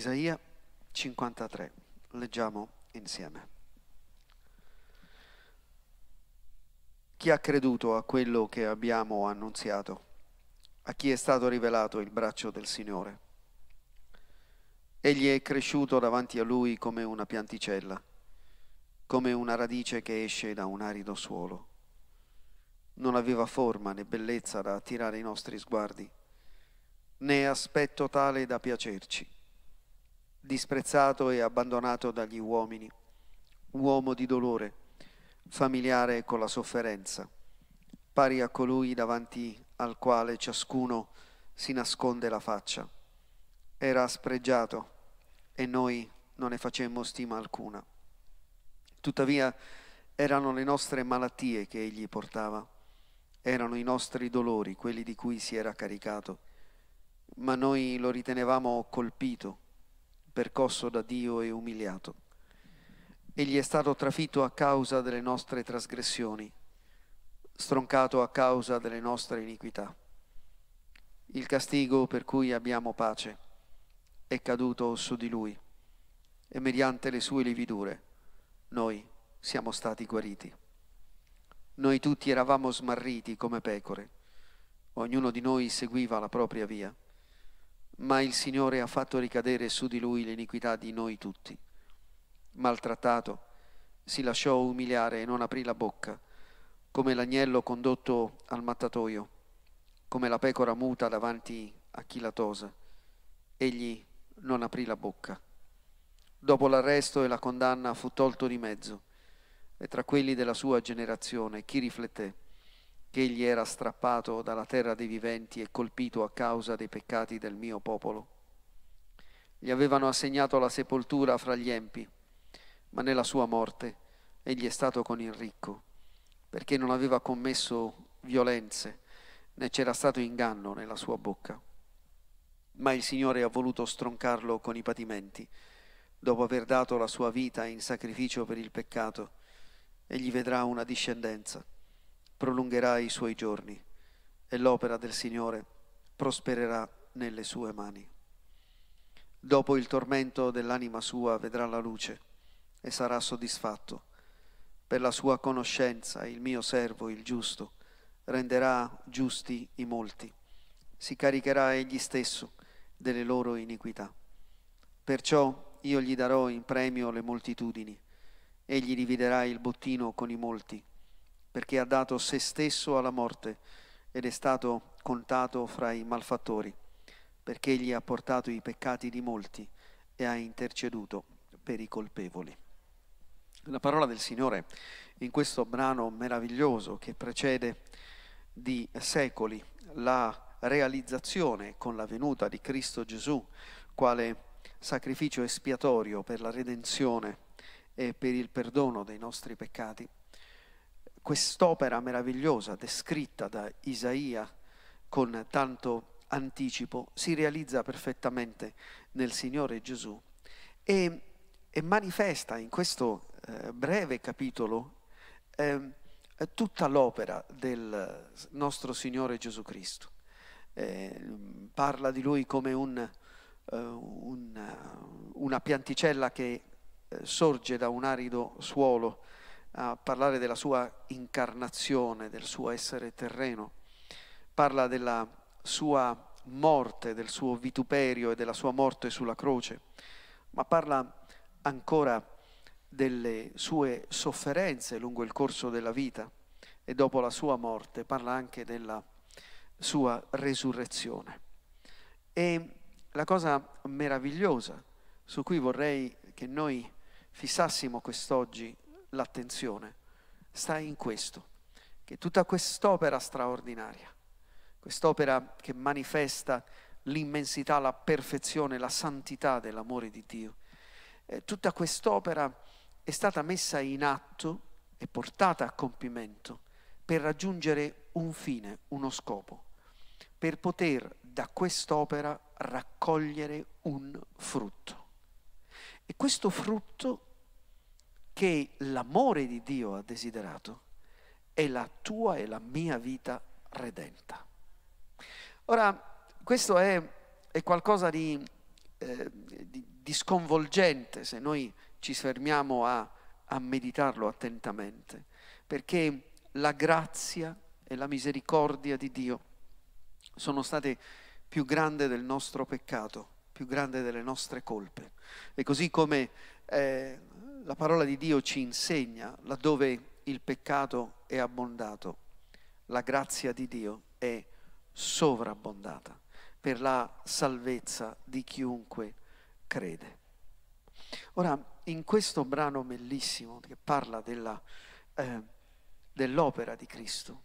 Isaia 53. Leggiamo insieme. Chi ha creduto a quello che abbiamo annunziato? A chi è stato rivelato il braccio del Signore? Egli è cresciuto davanti a lui come una pianticella, come una radice che esce da un arido suolo. Non aveva forma né bellezza da attirare i nostri sguardi, né aspetto tale da piacerci disprezzato e abbandonato dagli uomini, uomo di dolore, familiare con la sofferenza, pari a colui davanti al quale ciascuno si nasconde la faccia. Era spregiato e noi non ne facemmo stima alcuna. Tuttavia erano le nostre malattie che egli portava, erano i nostri dolori quelli di cui si era caricato, ma noi lo ritenevamo colpito percosso da Dio e umiliato. Egli è stato trafitto a causa delle nostre trasgressioni, stroncato a causa delle nostre iniquità. Il castigo per cui abbiamo pace è caduto su di lui e mediante le sue lividure noi siamo stati guariti. Noi tutti eravamo smarriti come pecore, ognuno di noi seguiva la propria via ma il Signore ha fatto ricadere su di lui l'iniquità di noi tutti. Maltrattato, si lasciò umiliare e non aprì la bocca, come l'agnello condotto al mattatoio, come la pecora muta davanti a chi la tosa. Egli non aprì la bocca. Dopo l'arresto e la condanna fu tolto di mezzo, e tra quelli della sua generazione chi rifletté? che egli era strappato dalla terra dei viventi e colpito a causa dei peccati del mio popolo. Gli avevano assegnato la sepoltura fra gli empi, ma nella sua morte egli è stato con il ricco, perché non aveva commesso violenze, né c'era stato inganno nella sua bocca. Ma il Signore ha voluto stroncarlo con i patimenti, dopo aver dato la sua vita in sacrificio per il peccato, egli vedrà una discendenza prolungherà i suoi giorni e l'opera del Signore prospererà nelle sue mani. Dopo il tormento dell'anima sua vedrà la luce e sarà soddisfatto. Per la sua conoscenza il mio servo, il giusto, renderà giusti i molti. Si caricherà egli stesso delle loro iniquità. Perciò io gli darò in premio le moltitudini, egli dividerà il bottino con i molti perché ha dato se stesso alla morte ed è stato contato fra i malfattori, perché egli ha portato i peccati di molti e ha interceduto per i colpevoli. La parola del Signore in questo brano meraviglioso che precede di secoli la realizzazione con la venuta di Cristo Gesù quale sacrificio espiatorio per la redenzione e per il perdono dei nostri peccati quest'opera meravigliosa descritta da Isaia con tanto anticipo si realizza perfettamente nel Signore Gesù e, e manifesta in questo eh, breve capitolo eh, tutta l'opera del nostro Signore Gesù Cristo. Eh, parla di lui come un, eh, un, una pianticella che eh, sorge da un arido suolo a parlare della sua incarnazione, del suo essere terreno, parla della sua morte, del suo vituperio e della sua morte sulla croce, ma parla ancora delle sue sofferenze lungo il corso della vita e dopo la sua morte, parla anche della sua resurrezione. E la cosa meravigliosa su cui vorrei che noi fissassimo quest'oggi l'attenzione sta in questo, che tutta quest'opera straordinaria, quest'opera che manifesta l'immensità, la perfezione, la santità dell'amore di Dio, eh, tutta quest'opera è stata messa in atto e portata a compimento per raggiungere un fine, uno scopo, per poter da quest'opera raccogliere un frutto. E questo frutto che l'amore di Dio ha desiderato è la tua e la mia vita redenta. Ora, questo è, è qualcosa di, eh, di, di, sconvolgente se noi ci fermiamo a, a meditarlo attentamente, perché la grazia e la misericordia di Dio sono state più grandi del nostro peccato, più grandi delle nostre colpe. E così come eh, la parola di Dio ci insegna laddove il peccato è abbondato, la grazia di Dio è sovrabbondata per la salvezza di chiunque crede. Ora, in questo brano bellissimo che parla della, eh, dell'opera di Cristo,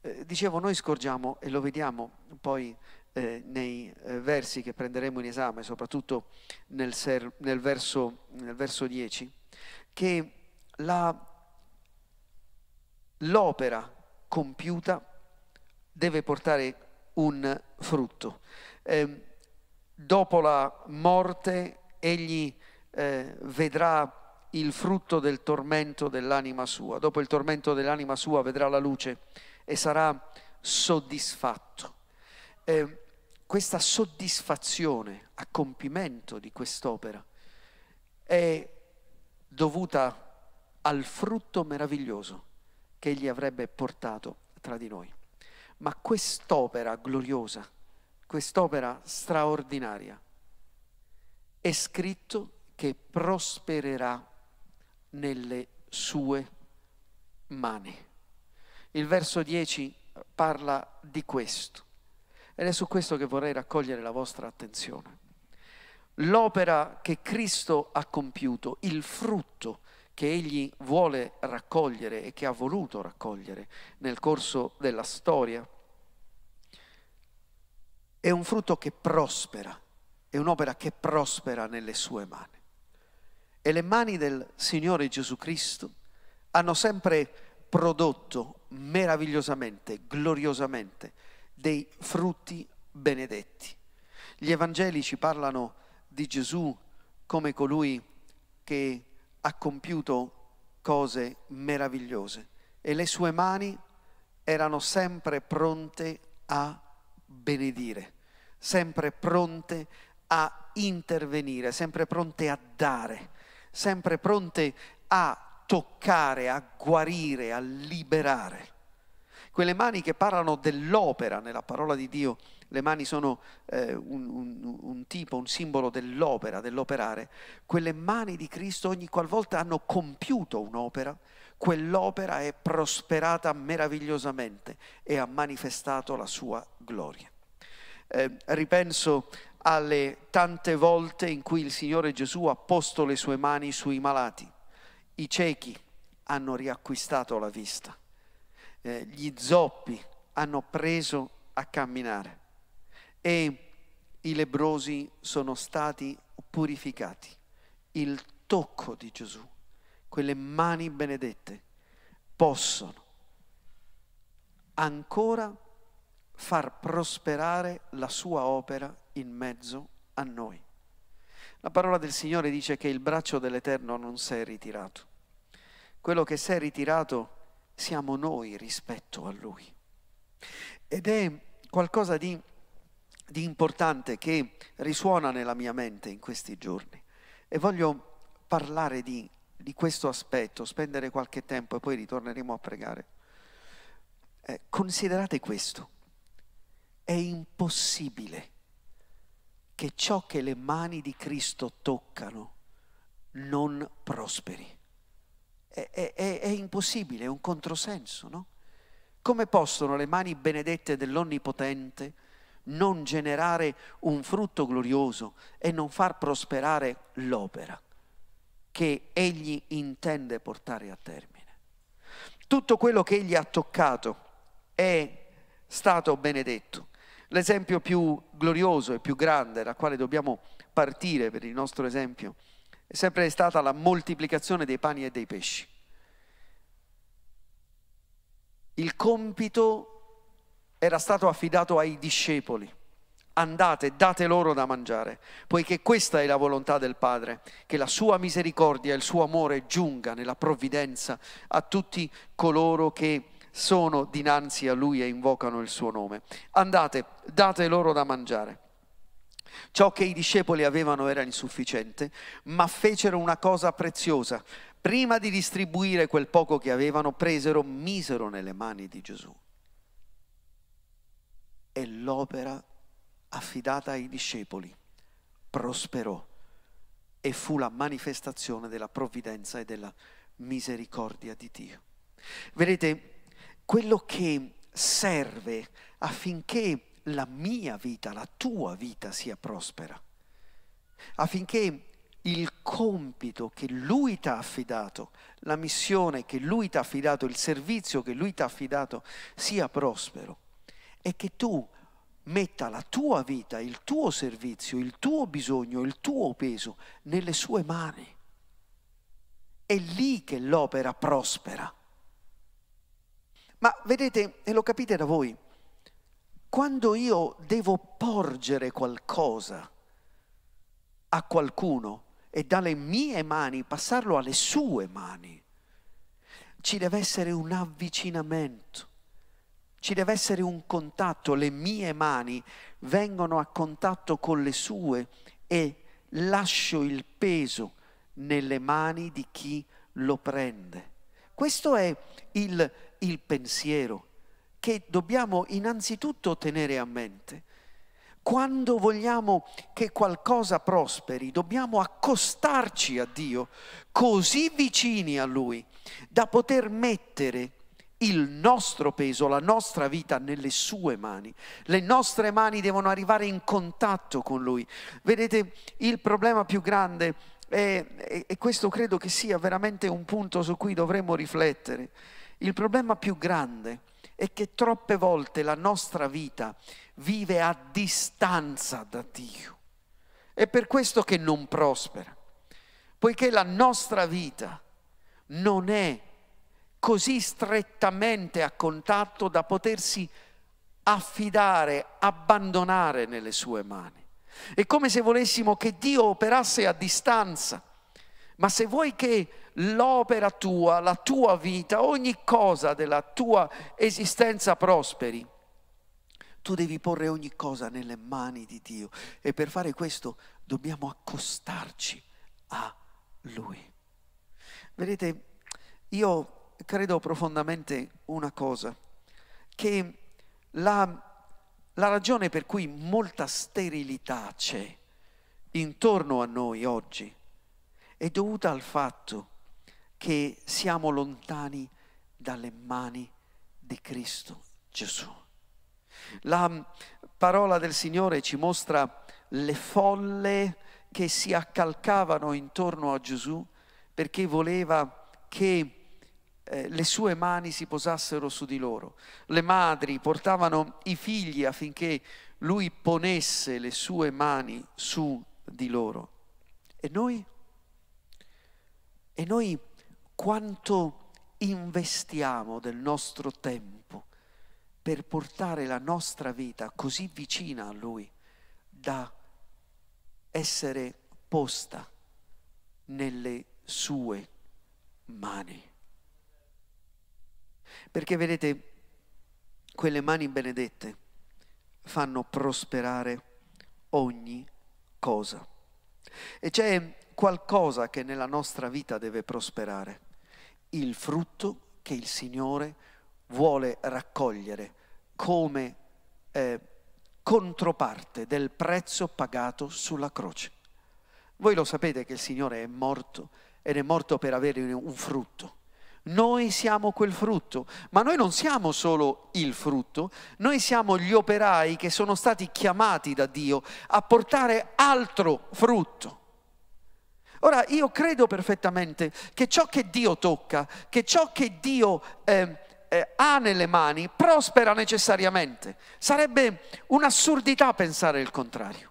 eh, dicevo, noi scorgiamo e lo vediamo poi eh, nei eh, versi che prenderemo in esame, soprattutto nel, ser- nel, verso, nel verso 10, che la, l'opera compiuta deve portare un frutto. Eh, dopo la morte egli eh, vedrà il frutto del tormento dell'anima sua, dopo il tormento dell'anima sua vedrà la luce e sarà soddisfatto. Eh, questa soddisfazione a compimento di quest'opera è dovuta al frutto meraviglioso che egli avrebbe portato tra di noi. Ma quest'opera gloriosa, quest'opera straordinaria, è scritto che prospererà nelle sue mani. Il verso 10 parla di questo. Ed è su questo che vorrei raccogliere la vostra attenzione. L'opera che Cristo ha compiuto, il frutto che Egli vuole raccogliere e che ha voluto raccogliere nel corso della storia, è un frutto che prospera, è un'opera che prospera nelle sue mani. E le mani del Signore Gesù Cristo hanno sempre prodotto meravigliosamente, gloriosamente, dei frutti benedetti. Gli Evangeli ci parlano di Gesù come colui che ha compiuto cose meravigliose e le sue mani erano sempre pronte a benedire, sempre pronte a intervenire, sempre pronte a dare, sempre pronte a toccare, a guarire, a liberare quelle mani che parlano dell'opera nella parola di Dio, le mani sono eh, un, un, un, tipo, un simbolo dell'opera, dell'operare, quelle mani di Cristo ogni qualvolta hanno compiuto un'opera, quell'opera è prosperata meravigliosamente e ha manifestato la sua gloria. Eh, ripenso alle tante volte in cui il Signore Gesù ha posto le sue mani sui malati, i ciechi hanno riacquistato la vista eh, gli zoppi hanno preso a camminare e i lebrosi sono stati purificati. Il tocco di Gesù, quelle mani benedette, possono ancora far prosperare la sua opera in mezzo a noi. La parola del Signore dice che il braccio dell'Eterno non si è ritirato. Quello che si è ritirato è siamo noi rispetto a Lui. Ed è qualcosa di, di importante che risuona nella mia mente in questi giorni e voglio parlare di, di questo aspetto, spendere qualche tempo e poi ritorneremo a pregare. Eh, considerate questo, è impossibile che ciò che le mani di Cristo toccano non prosperi è, è, è impossibile, è un controsenso, no? Come possono le mani benedette dell'Onnipotente non generare un frutto glorioso e non far prosperare l'opera che egli intende portare a termine? Tutto quello che egli ha toccato è stato benedetto. L'esempio più glorioso e più grande da quale dobbiamo partire per il nostro esempio è sempre stata la moltiplicazione dei pani e dei pesci. Il compito era stato affidato ai discepoli. Andate, date loro da mangiare, poiché questa è la volontà del Padre, che la sua misericordia e il suo amore giunga nella provvidenza a tutti coloro che sono dinanzi a lui e invocano il suo nome. Andate, date loro da mangiare. Ciò che i discepoli avevano era insufficiente, ma fecero una cosa preziosa. Prima di distribuire quel poco che avevano, presero, misero nelle mani di Gesù. E l'opera affidata ai discepoli prosperò e fu la manifestazione della provvidenza e della misericordia di Dio. Vedete, quello che serve affinché la mia vita, la tua vita sia prospera, affinché il compito che Lui ti ha affidato, la missione che Lui ti ha affidato, il servizio che Lui ti ha affidato sia prospero e che tu metta la tua vita, il tuo servizio, il tuo bisogno, il tuo peso nelle sue mani. È lì che l'opera prospera. Ma vedete, e lo capite da voi, quando io devo porgere qualcosa a qualcuno e dalle mie mani passarlo alle sue mani, ci deve essere un avvicinamento, ci deve essere un contatto, le mie mani vengono a contatto con le sue e lascio il peso nelle mani di chi lo prende. Questo è il, il pensiero che dobbiamo innanzitutto tenere a mente. Quando vogliamo che qualcosa prosperi, dobbiamo accostarci a Dio, così vicini a Lui, da poter mettere il nostro peso, la nostra vita nelle sue mani. Le nostre mani devono arrivare in contatto con Lui. Vedete, il problema più grande, è, e questo credo che sia veramente un punto su cui dovremmo riflettere, il problema più grande è è che troppe volte la nostra vita vive a distanza da Dio. È per questo che non prospera, poiché la nostra vita non è così strettamente a contatto da potersi affidare, abbandonare nelle sue mani. È come se volessimo che Dio operasse a distanza, ma se vuoi che l'opera tua, la tua vita, ogni cosa della tua esistenza prosperi. Tu devi porre ogni cosa nelle mani di Dio e per fare questo dobbiamo accostarci a Lui. Vedete, io credo profondamente una cosa, che la, la ragione per cui molta sterilità c'è intorno a noi oggi è dovuta al fatto che che siamo lontani dalle mani di Cristo Gesù. La parola del Signore ci mostra le folle che si accalcavano intorno a Gesù perché voleva che eh, le sue mani si posassero su di loro. Le madri portavano i figli affinché lui ponesse le sue mani su di loro. E noi? E noi quanto investiamo del nostro tempo per portare la nostra vita così vicina a Lui da essere posta nelle sue mani. Perché vedete, quelle mani benedette fanno prosperare ogni cosa. E c'è qualcosa che nella nostra vita deve prosperare il frutto che il Signore vuole raccogliere come eh, controparte del prezzo pagato sulla croce. Voi lo sapete che il Signore è morto ed è morto per avere un frutto. Noi siamo quel frutto, ma noi non siamo solo il frutto, noi siamo gli operai che sono stati chiamati da Dio a portare altro frutto. Ora io credo perfettamente che ciò che Dio tocca, che ciò che Dio eh, eh, ha nelle mani, prospera necessariamente. Sarebbe un'assurdità pensare il contrario.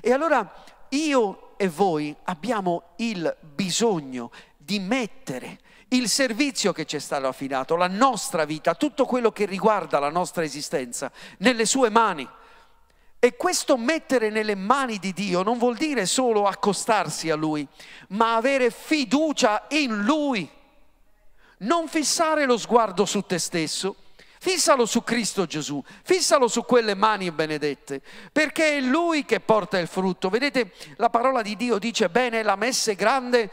E allora io e voi abbiamo il bisogno di mettere il servizio che ci è stato affidato, la nostra vita, tutto quello che riguarda la nostra esistenza, nelle sue mani e questo mettere nelle mani di Dio non vuol dire solo accostarsi a Lui, ma avere fiducia in Lui. Non fissare lo sguardo su te stesso, fissalo su Cristo Gesù, fissalo su quelle mani benedette, perché è Lui che porta il frutto. Vedete, la parola di Dio dice, bene, la messa è grande,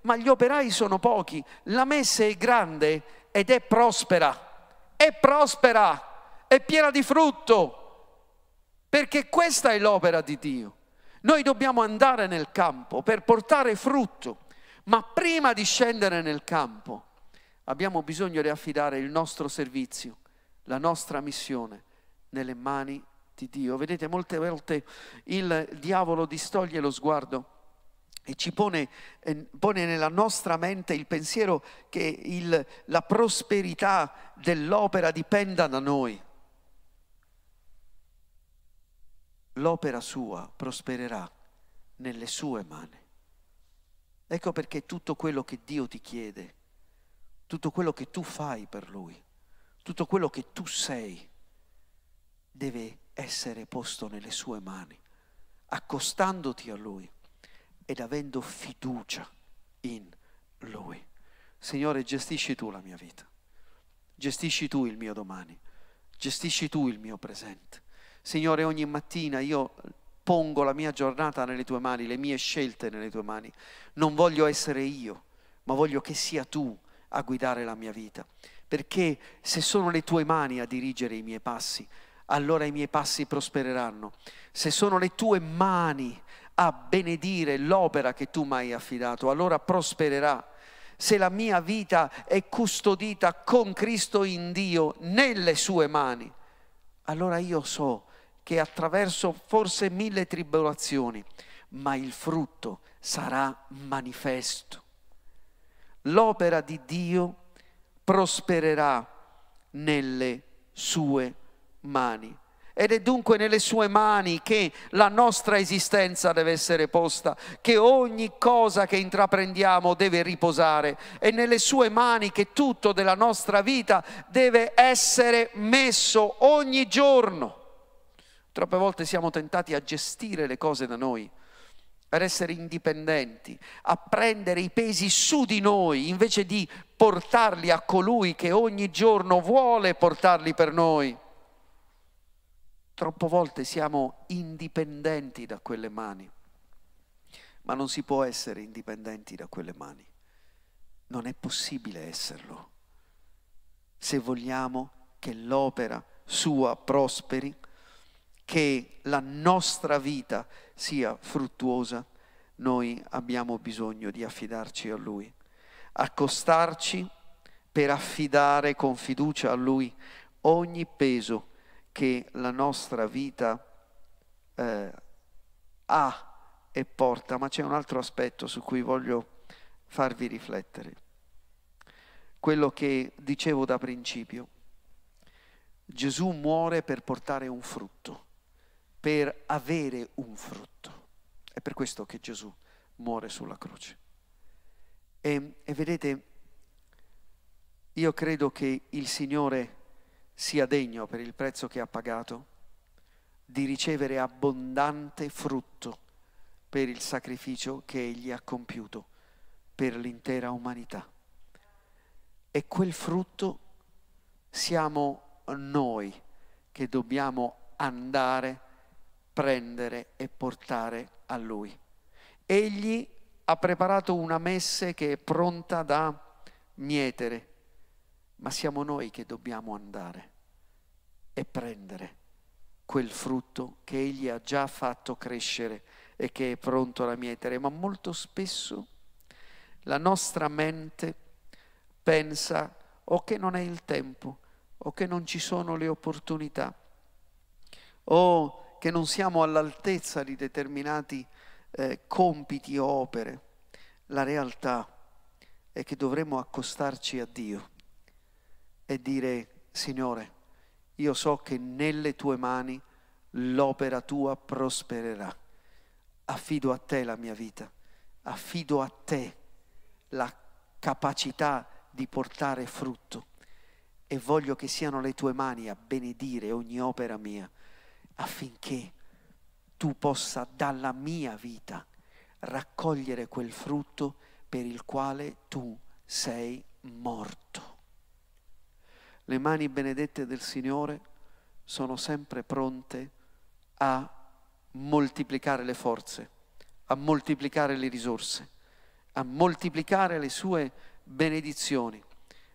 ma gli operai sono pochi. La messa è grande ed è prospera, è prospera, è piena di frutto. Perché questa è l'opera di Dio. Noi dobbiamo andare nel campo per portare frutto, ma prima di scendere nel campo abbiamo bisogno di affidare il nostro servizio, la nostra missione nelle mani di Dio. Vedete, molte volte il diavolo distoglie lo sguardo e ci pone, eh, pone, nella nostra mente il pensiero che il, la prosperità dell'opera dipenda da noi. l'opera sua prospererà nelle sue mani. Ecco perché tutto quello che Dio ti chiede, tutto quello che tu fai per Lui, tutto quello che tu sei, deve essere posto nelle sue mani, accostandoti a Lui ed avendo fiducia in Lui. Signore, gestisci tu la mia vita, gestisci tu il mio domani, gestisci tu il mio presente Signore, ogni mattina io pongo la mia giornata nelle tue mani, le mie scelte nelle tue mani. Non voglio essere io, ma voglio che sia tu a guidare la mia vita. Perché se sono le tue mani a dirigere i miei passi, allora i miei passi prospereranno. Se sono le tue mani a benedire l'opera che tu mi hai affidato, allora prospererà. Se la mia vita è custodita con Cristo in Dio, nelle sue mani, allora io so che attraverso forse mille tribolazioni, ma il frutto sarà manifesto. L'opera di Dio prospererà nelle sue mani. Ed è dunque nelle sue mani che la nostra esistenza deve essere posta, che ogni cosa che intraprendiamo deve riposare, è nelle sue mani che tutto della nostra vita deve essere messo ogni giorno. Troppe volte siamo tentati a gestire le cose da noi, ad essere indipendenti, a prendere i pesi su di noi invece di portarli a colui che ogni giorno vuole portarli per noi. Troppe volte siamo indipendenti da quelle mani, ma non si può essere indipendenti da quelle mani. Non è possibile esserlo. Se vogliamo che l'opera sua prosperi, che la nostra vita sia fruttuosa, noi abbiamo bisogno di affidarci a Lui, accostarci per affidare con fiducia a Lui ogni peso che la nostra vita eh, ha e porta, ma c'è un altro aspetto su cui voglio farvi riflettere, quello che dicevo da principio. Gesù muore per portare un frutto per avere un frutto. È per questo che Gesù muore sulla croce. E, e vedete, io credo che il Signore sia degno per il prezzo che ha pagato di ricevere abbondante frutto per il sacrificio che egli ha compiuto per l'intera umanità. E quel frutto siamo noi che dobbiamo andare prendere e portare a Lui. Egli ha preparato una messe che è pronta da mietere, ma siamo noi che dobbiamo andare e prendere quel frutto che Egli ha già fatto crescere e che è pronto da mietere, ma molto spesso la nostra mente pensa o che non è il tempo, o che non ci sono le opportunità, o che non siamo all'altezza di determinati eh, compiti o opere. La realtà è che dovremmo accostarci a Dio e dire, Signore, io so che nelle tue mani l'opera tua prospererà. Affido a te la mia vita, affido a te la capacità di portare frutto e voglio che siano le tue mani a benedire ogni opera mia affinché tu possa dalla mia vita raccogliere quel frutto per il quale tu sei morto. Le mani benedette del Signore sono sempre pronte a moltiplicare le forze, a moltiplicare le risorse, a moltiplicare le sue benedizioni,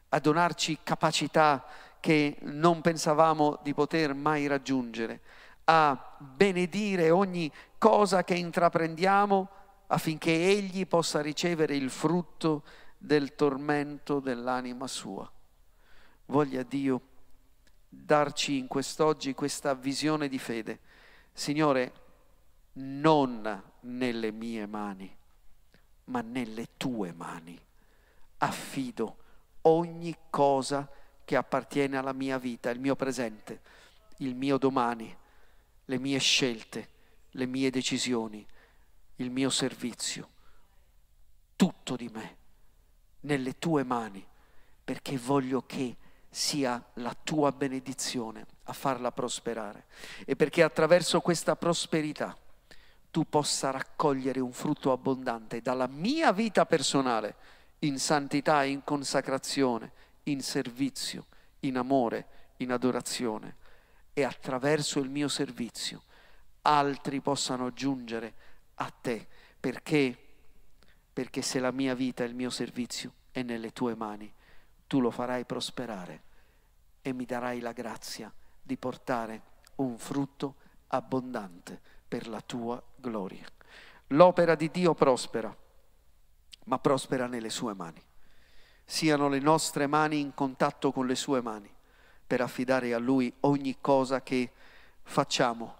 a donarci capacità che non pensavamo di poter mai raggiungere a benedire ogni cosa che intraprendiamo affinché egli possa ricevere il frutto del tormento dell'anima sua. Voglia Dio darci in quest'oggi questa visione di fede. Signore, non nelle mie mani, ma nelle tue mani affido ogni cosa che appartiene alla mia vita, il mio presente, il mio domani le mie scelte, le mie decisioni, il mio servizio, tutto di me, nelle tue mani, perché voglio che sia la tua benedizione a farla prosperare e perché attraverso questa prosperità tu possa raccogliere un frutto abbondante dalla mia vita personale in santità, in consacrazione, in servizio, in amore, in adorazione e attraverso il mio servizio altri possano giungere a te. Perché? Perché se la mia vita e il mio servizio è nelle tue mani, tu lo farai prosperare e mi darai la grazia di portare un frutto abbondante per la tua gloria. L'opera di Dio prospera, ma prospera nelle sue mani. Siano le nostre mani in contatto con le sue mani per affidare a Lui ogni cosa che facciamo,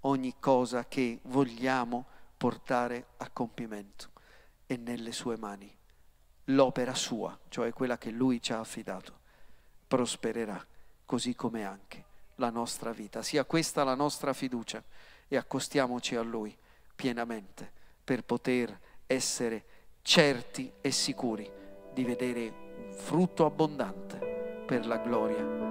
ogni cosa che vogliamo portare a compimento. e nelle sue mani. L'opera sua, cioè quella che Lui ci ha affidato, prospererà, così come anche la nostra vita. Sia questa la nostra fiducia e accostiamoci a Lui pienamente per poter essere certi e sicuri di vedere un frutto abbondante per la gloria di